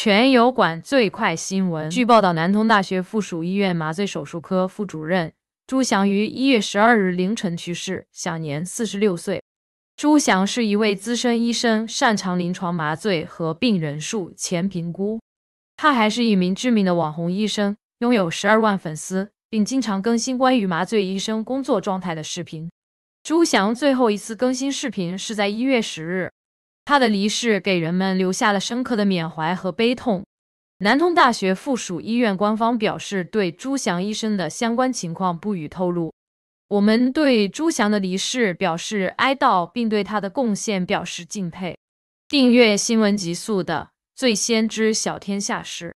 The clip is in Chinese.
全油管最快新闻：据报道，南通大学附属医院麻醉手术科副主任朱翔于一月十二日凌晨去世，享年四十六岁。朱翔是一位资深医生，擅长临床麻醉和病人术前评估。他还是一名知名的网红医生，拥有十二万粉丝，并经常更新关于麻醉医生工作状态的视频。朱翔最后一次更新视频是在一月十日。他的离世给人们留下了深刻的缅怀和悲痛。南通大学附属医院官方表示，对朱翔医生的相关情况不予透露。我们对朱翔的离世表示哀悼，并对他的贡献表示敬佩。订阅新闻极速的，最先知晓天下事。